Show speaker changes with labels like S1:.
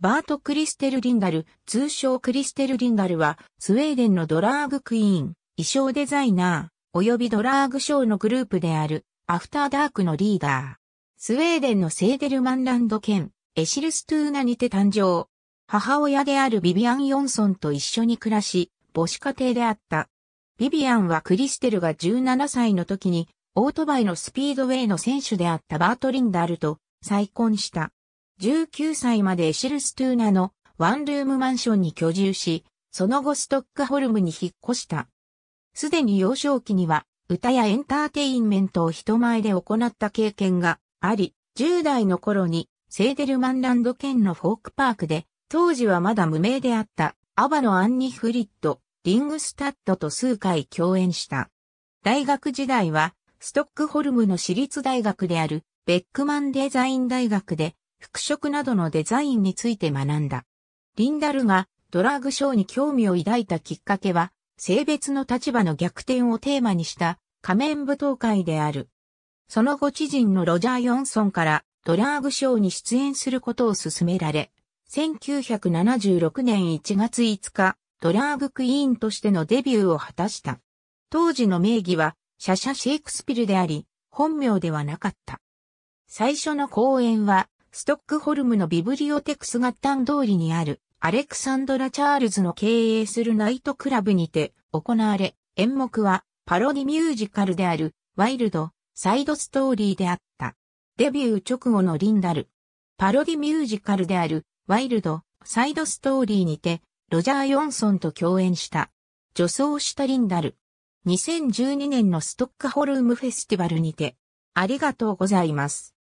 S1: バート・クリステル・リンダル、通称クリステル・リンダルは、スウェーデンのドラーグクイーン、衣装デザイナー、及びドラーグショーのグループである、アフターダークのリーダー。スウェーデンのセーデルマンランド県、エシルストゥーナにて誕生。母親であるビビアン・ヨンソンと一緒に暮らし、母子家庭であった。ビビアンはクリステルが17歳の時に、オートバイのスピードウェイの選手であったバート・リンダルと再婚した。19歳までエシルストゥーナのワンルームマンションに居住し、その後ストックホルムに引っ越した。すでに幼少期には歌やエンターテインメントを人前で行った経験があり、10代の頃にセーデルマンランド県のフォークパークで、当時はまだ無名であったアバのアンニ・フリット、リングスタッドと数回共演した。大学時代はストックホルムの私立大学であるベックマンデザイン大学で服飾などのデザインについて学んだ。リンダルがドラッグショーに興味を抱いたきっかけは、性別の立場の逆転をテーマにした仮面舞踏会である。その後知人のロジャー・ヨンソンからドラッグショーに出演することを勧められ、1976年1月5日、ドラッグクイーンとしてのデビューを果たした。当時の名義は、シャシャ・シェイクスピルであり、本名ではなかった。最初の公演は、ストックホルムのビブリオテクスガッタン通りにあるアレクサンドラ・チャールズの経営するナイトクラブにて行われ、演目はパロディミュージカルであるワイルド・サイドストーリーであった。デビュー直後のリンダル。パロディミュージカルであるワイルド・サイドストーリーにてロジャー・ヨンソンと共演した。女装したリンダル。2012年のストックホルムフェスティバルにて、あ
S2: りがとうございます。